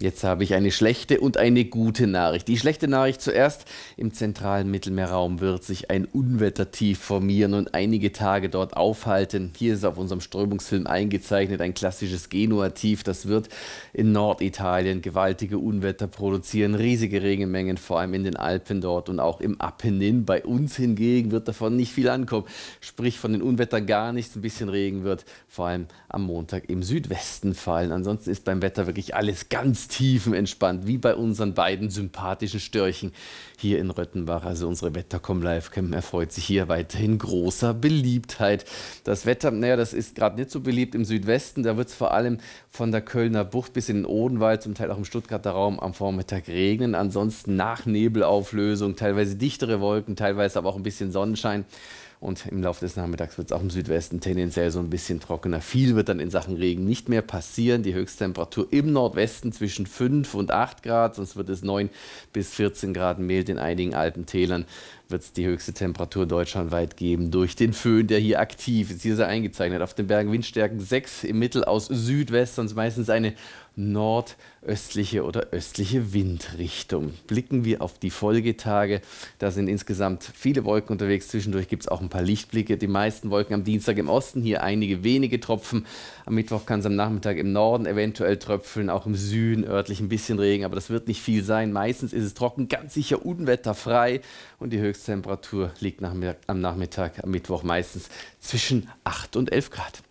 Jetzt habe ich eine schlechte und eine gute Nachricht. Die schlechte Nachricht zuerst. Im zentralen Mittelmeerraum wird sich ein Unwettertief formieren und einige Tage dort aufhalten. Hier ist auf unserem Strömungsfilm eingezeichnet ein klassisches Genua-Tief. Das wird in Norditalien gewaltige Unwetter produzieren, riesige Regenmengen, vor allem in den Alpen dort und auch im Apennin. Bei uns hingegen wird davon nicht viel ankommen. Sprich, von den Unwettern gar nichts. Ein bisschen Regen wird vor allem am Montag im Südwesten fallen. Ansonsten ist beim Wetter wirklich alles ganz tiefenentspannt, wie bei unseren beiden sympathischen Störchen hier in Röttenbach. Also unsere Wettercom Livecam erfreut sich hier weiterhin großer Beliebtheit. Das Wetter, naja, das ist gerade nicht so beliebt im Südwesten. Da wird es vor allem von der Kölner Bucht bis in den Odenwald, zum Teil auch im Stuttgarter Raum am Vormittag regnen. Ansonsten nach Nebelauflösung, teilweise dichtere Wolken, teilweise aber auch ein bisschen Sonnenschein. Und im Laufe des Nachmittags wird es auch im Südwesten tendenziell so ein bisschen trockener. Viel wird dann in Sachen Regen nicht mehr passieren. Die Höchsttemperatur im Nordwesten zwischen 5 und 8 Grad, sonst wird es 9 bis 14 Grad mild in einigen Alpentälern wird es die höchste Temperatur deutschlandweit geben durch den Föhn, der hier aktiv ist. Hier ist er eingezeichnet. Auf den Bergen Windstärken 6 im Mittel aus Südwest, sonst meistens eine nordöstliche oder östliche Windrichtung. Blicken wir auf die Folgetage. Da sind insgesamt viele Wolken unterwegs. Zwischendurch gibt es auch ein paar Lichtblicke. Die meisten Wolken am Dienstag im Osten, hier einige wenige Tropfen. Am Mittwoch kann es am Nachmittag im Norden eventuell tröpfeln, auch im Süden örtlich ein bisschen Regen, aber das wird nicht viel sein. Meistens ist es trocken, ganz sicher unwetterfrei und die Höchsttemperatur liegt am Nachmittag am Mittwoch meistens zwischen 8 und 11 Grad.